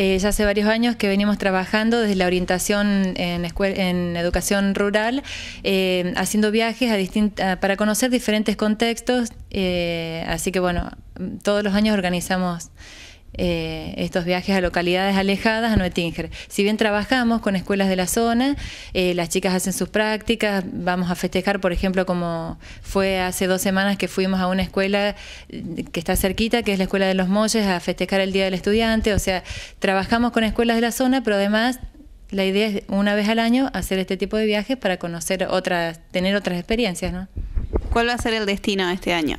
Eh, ya hace varios años que venimos trabajando desde la orientación en, en educación rural, eh, haciendo viajes a para conocer diferentes contextos. Eh, así que bueno, todos los años organizamos eh, estos viajes a localidades alejadas, a Noetinger. Si bien trabajamos con escuelas de la zona, eh, las chicas hacen sus prácticas, vamos a festejar, por ejemplo, como fue hace dos semanas que fuimos a una escuela eh, que está cerquita, que es la Escuela de los Molles, a festejar el Día del Estudiante, o sea, trabajamos con escuelas de la zona, pero además la idea es una vez al año hacer este tipo de viajes para conocer otras, tener otras experiencias, ¿no? ¿Cuál va a ser el destino este año?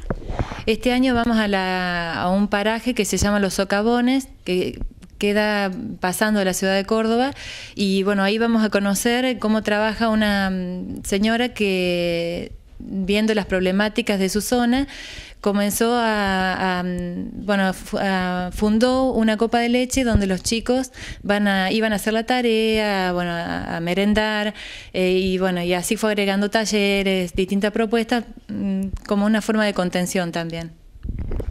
Este año vamos a, un paraje que se llama Los Socabones, que queda pasando a la ciudad de Córdoba y bueno, ahí vamos a conocer cómo trabaja una mm, señora que viendo las problemáticas de su zona, comenzó a, bueno, fundó una copa de leche donde los chicos van a, iban a hacer la tarea, bueno, a, merendar eh, y bueno, y así fue agregando talleres, distintas propuestas mm, como una forma de contención también.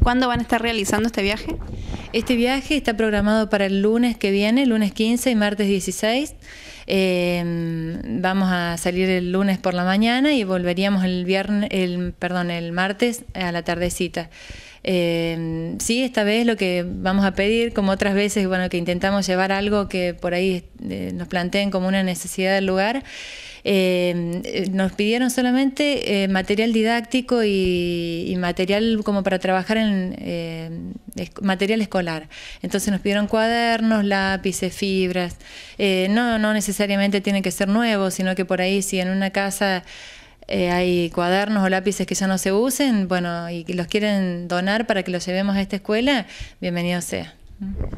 ¿Cuándo van a estar realizando este viaje? Este viaje está programado para el lunes que viene, lunes 15 y martes 16. Em, vamos a salir el lunes por la mañana y volveríamos el viernes, el, perdón, el martes a la tardecita. Em, sí, esta vez lo que vamos a pedir, como otras veces, bueno, que intentamos llevar algo que por ahí eh, nos planteen como una necesidad del lugar. Em, eh, nos pidieron solamente eh, material didáctico y, material como para trabajar en material escolar. Entonces nos pidieron cuadernos, lápices, fibras. no, no necesariamente necesariamente tiene que ser nuevo sino que por ahí si en una casa eh, hay cuadernos o lápices que ya no se usen, bueno, y los quieren donar para que los llevemos a esta escuela, bienvenido sea.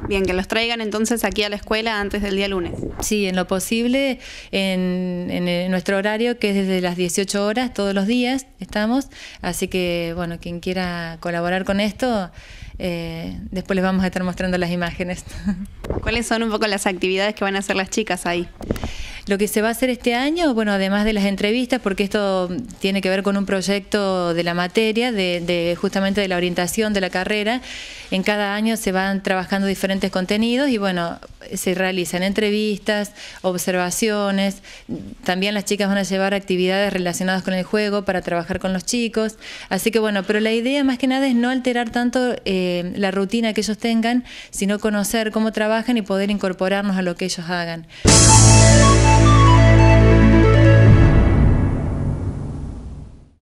Bien, que los traigan entonces aquí a la escuela antes del día lunes. Sí, en lo posible, en, eh, nuestro horario, que es desde las 18 horas, todos los días estamos. Así que, bueno, quien quiera colaborar con esto, eh, después les vamos a estar mostrando las imágenes. ¿Cuáles son un poco las actividades que van a hacer las chicas ahí? Lo que se va a hacer este año, bueno, además de las entrevistas, porque esto tiene que ver con un proyecto de la materia, de, justamente de la orientación de la carrera, en cada año se van trabajando diferentes contenidos y bueno, se realizan entrevistas, observaciones, también las chicas van a llevar actividades relacionadas con el juego para trabajar con los chicos, así que bueno, pero la idea más que nada es no alterar tanto eh, la rutina que ellos tengan, sino conocer cómo trabajan y poder incorporarnos a lo que ellos hagan.